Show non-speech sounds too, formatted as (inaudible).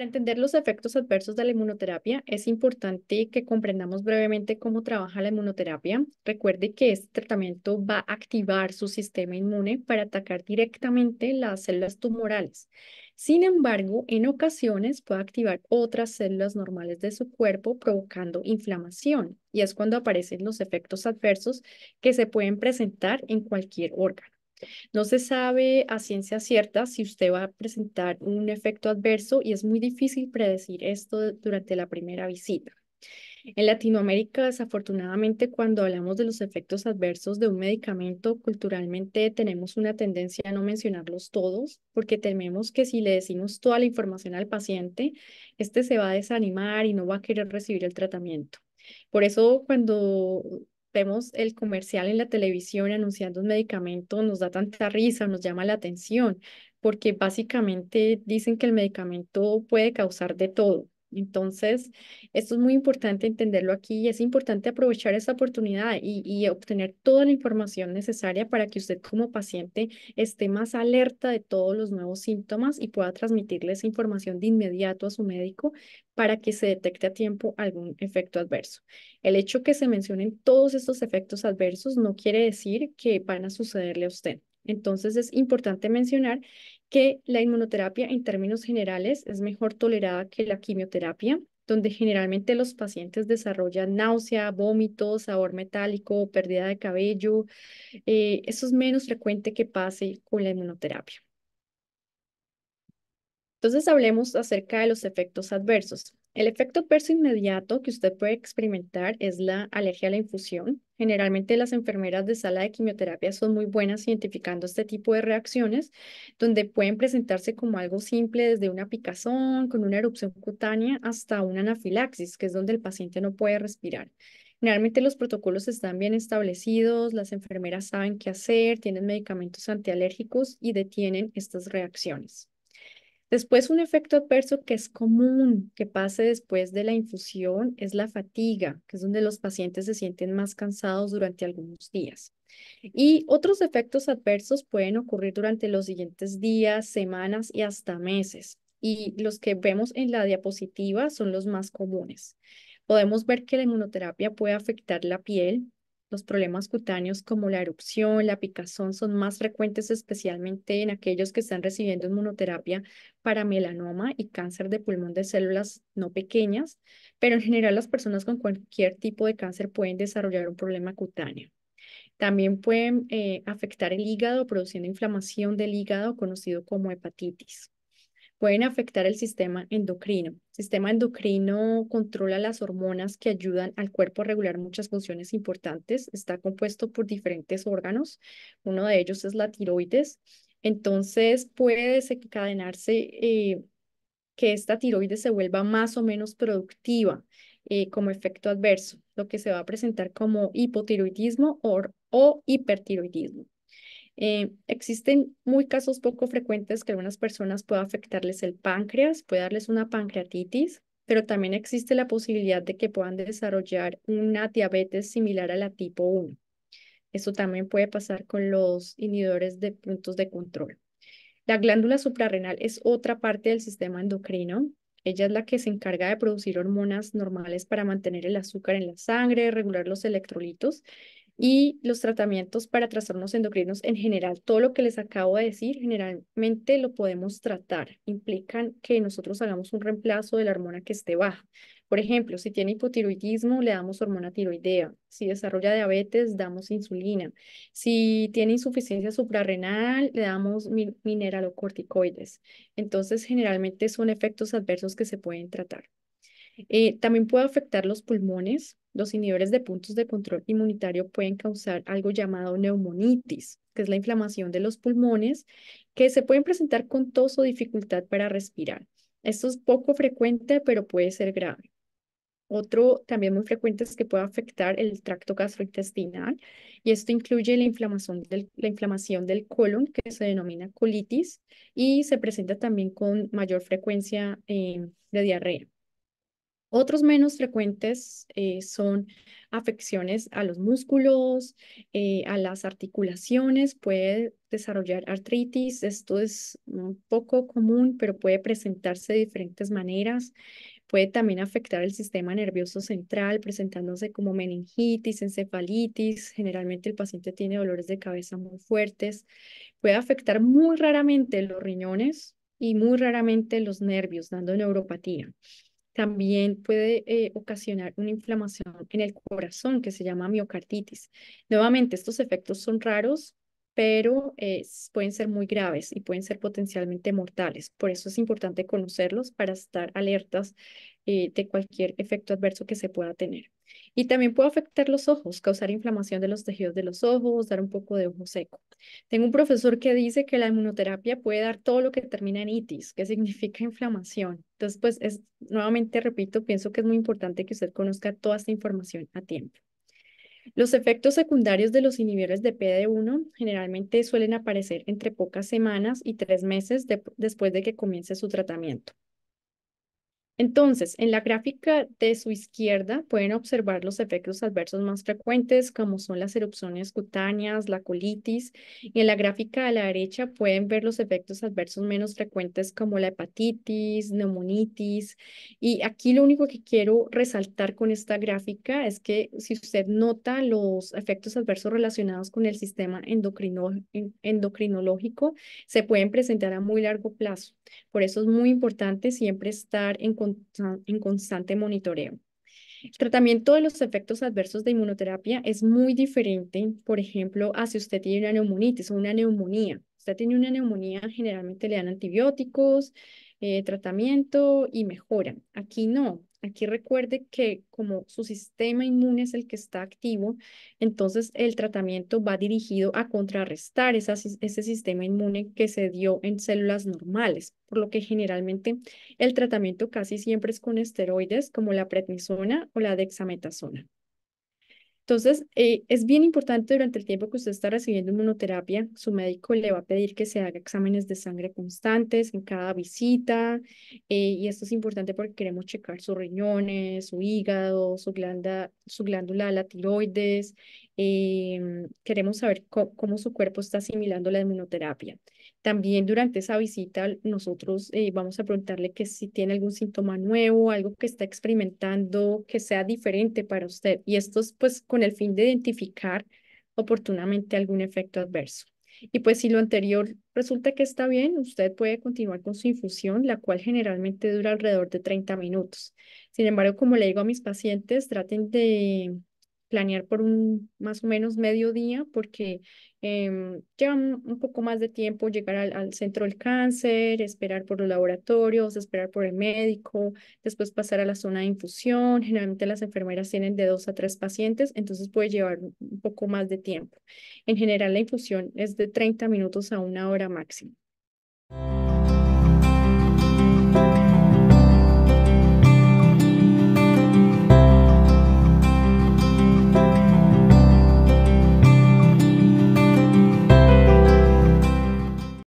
Para entender los efectos adversos de la inmunoterapia, es importante que comprendamos brevemente cómo trabaja la inmunoterapia. Recuerde que este tratamiento va a activar su sistema inmune para atacar directamente las células tumorales. Sin embargo, en ocasiones puede activar otras células normales de su cuerpo provocando inflamación y es cuando aparecen los efectos adversos que se pueden presentar en cualquier órgano. No se sabe a ciencia cierta si usted va a presentar un efecto adverso y es muy difícil predecir esto durante la primera visita. En Latinoamérica, desafortunadamente, cuando hablamos de los efectos adversos de un medicamento, culturalmente tenemos una tendencia a no mencionarlos todos, porque tememos que si le decimos toda la información al paciente, este se va a desanimar y no va a querer recibir el tratamiento. Por eso, cuando vemos el comercial en la televisión anunciando un medicamento, nos da tanta risa, nos llama la atención, porque básicamente dicen que el medicamento puede causar de todo, entonces, esto es muy importante entenderlo aquí y es importante aprovechar esa oportunidad y, y, obtener toda la información necesaria para que usted como paciente esté más alerta de todos los nuevos síntomas y pueda transmitirle esa información de inmediato a su médico para que se detecte a tiempo algún efecto adverso. El hecho que se mencionen todos estos efectos adversos no quiere decir que van a sucederle a usted. Entonces es importante mencionar que la inmunoterapia en términos generales es mejor tolerada que la quimioterapia, donde generalmente los pacientes desarrollan náusea, vómitos, sabor metálico, pérdida de cabello. Eh, eso es menos frecuente que pase con la inmunoterapia. Entonces hablemos acerca de los efectos adversos. El efecto perso inmediato que usted puede experimentar es la alergia a la infusión. Generalmente las enfermeras de sala de quimioterapia son muy buenas identificando este tipo de reacciones, donde pueden presentarse como algo simple desde una picazón, con una erupción cutánea, hasta una anafilaxis, que es donde el paciente no puede respirar. Generalmente los protocolos están bien establecidos, las enfermeras saben qué hacer, tienen medicamentos antialérgicos y detienen estas reacciones. Después, un efecto adverso que es común que pase después de la infusión es la fatiga, que es donde los pacientes se sienten más cansados durante algunos días. Y otros efectos adversos pueden ocurrir durante los siguientes días, semanas y hasta meses. Y los que vemos en la diapositiva son los más comunes. Podemos ver que la inmunoterapia puede afectar la piel, los problemas cutáneos como la erupción, la picazón son más frecuentes especialmente en aquellos que están recibiendo inmunoterapia para melanoma y cáncer de pulmón de células no pequeñas, pero en general las personas con cualquier tipo de cáncer pueden desarrollar un problema cutáneo. También pueden eh, afectar el hígado produciendo inflamación del hígado conocido como hepatitis pueden afectar el sistema endocrino. El sistema endocrino controla las hormonas que ayudan al cuerpo a regular muchas funciones importantes. Está compuesto por diferentes órganos. Uno de ellos es la tiroides. Entonces puede desencadenarse eh, que esta tiroides se vuelva más o menos productiva eh, como efecto adverso, lo que se va a presentar como hipotiroidismo o, o hipertiroidismo. Eh, existen muy casos poco frecuentes que algunas personas pueda afectarles el páncreas, puede darles una pancreatitis, pero también existe la posibilidad de que puedan desarrollar una diabetes similar a la tipo 1. Eso también puede pasar con los inhibidores de puntos de control. La glándula suprarrenal es otra parte del sistema endocrino. Ella es la que se encarga de producir hormonas normales para mantener el azúcar en la sangre, regular los electrolitos y los tratamientos para trastornos endocrinos en general, todo lo que les acabo de decir, generalmente lo podemos tratar. Implican que nosotros hagamos un reemplazo de la hormona que esté baja. Por ejemplo, si tiene hipotiroidismo, le damos hormona tiroidea. Si desarrolla diabetes, damos insulina. Si tiene insuficiencia suprarrenal, le damos mineralocorticoides. Entonces, generalmente son efectos adversos que se pueden tratar. Eh, también puede afectar los pulmones. Los inhibidores de puntos de control inmunitario pueden causar algo llamado neumonitis, que es la inflamación de los pulmones, que se pueden presentar con tos o dificultad para respirar. Esto es poco frecuente, pero puede ser grave. Otro también muy frecuente es que puede afectar el tracto gastrointestinal y esto incluye la inflamación del, colon, que se denomina colitis, y se presenta también con mayor frecuencia eh, de diarrea. Otros menos frecuentes eh, son afecciones a los músculos, eh, a las articulaciones, puede desarrollar artritis, esto es un poco común, pero puede presentarse de diferentes maneras. Puede también afectar el sistema nervioso central, presentándose como meningitis, encefalitis. Generalmente el paciente tiene dolores de cabeza muy fuertes. Puede afectar muy raramente los riñones y muy raramente los nervios, dando neuropatía también puede eh, ocasionar una inflamación en el corazón que se llama miocarditis. Nuevamente, estos efectos son raros, pero eh, pueden ser muy graves y pueden ser potencialmente mortales. Por eso es importante conocerlos para estar alertas eh, de cualquier efecto adverso que se pueda tener. Y también puede afectar los ojos, causar inflamación de los tejidos de los ojos, dar un poco de ojo seco. Tengo un profesor que dice que la inmunoterapia puede dar todo lo que termina en itis, que (laughs) significa inflamación. Entonces, pues, es, nuevamente repito, pienso que es muy importante que usted conozca toda esta información a tiempo. Los efectos secundarios de los inhibidores de PD1 generalmente suelen aparecer entre pocas semanas y tres meses después de que comience su tratamiento. Entonces, en la gráfica de su izquierda pueden observar los efectos adversos más frecuentes, como son las erupciones cutáneas, la colitis, y en la gráfica de la derecha pueden ver los efectos adversos menos frecuentes, como la hepatitis, neumonitis. Y aquí lo único que quiero resaltar con esta gráfica es que si usted nota los efectos adversos relacionados con el sistema endocrinológico, se pueden presentar a muy largo plazo. Por eso es muy importante siempre estar en contacto en constante monitoreo. El tratamiento de los efectos adversos de inmunoterapia es muy diferente, por ejemplo, a si usted tiene una neumonitis o una neumonía. Usted tiene una neumonía, generalmente le dan antibióticos, eh, tratamiento y mejora. Aquí no. Aquí recuerde que como su sistema inmune es el que está activo, entonces el tratamiento va dirigido a contrarrestar ese sistema inmune que se dio en células normales, por lo que generalmente el tratamiento casi siempre es con esteroides como la prednisona o la dexametasona. Entonces, eh, es bien importante durante el tiempo que usted está recibiendo inmunoterapia, su médico le va a pedir que se haga exámenes de sangre constantes en cada visita, eh, y esto es importante porque queremos checar sus riñones, su hígado, su, su glándula, la tiroides, em, queremos saber cómo, cómo su cuerpo está asimilando la inmunoterapia. También durante esa visita nosotros eh, vamos a preguntarle que si tiene algún síntoma nuevo, algo que está experimentando que sea diferente para usted. Y esto es pues con el fin de identificar oportunamente algún efecto adverso. Y pues si lo anterior resulta que está bien, usted puede continuar con su infusión, la cual generalmente dura alrededor de 30 minutos. Sin embargo, como le digo a mis pacientes, traten de planear por un más o menos mediodía porque eh, lleva un, poco más de tiempo llegar al, centro del cáncer, esperar por los laboratorios, esperar por el médico, después pasar a la zona de infusión. Generalmente las enfermeras tienen de dos a tres pacientes, entonces puede llevar un poco más de tiempo. En general la infusión es de 30 minutos a una hora máximo.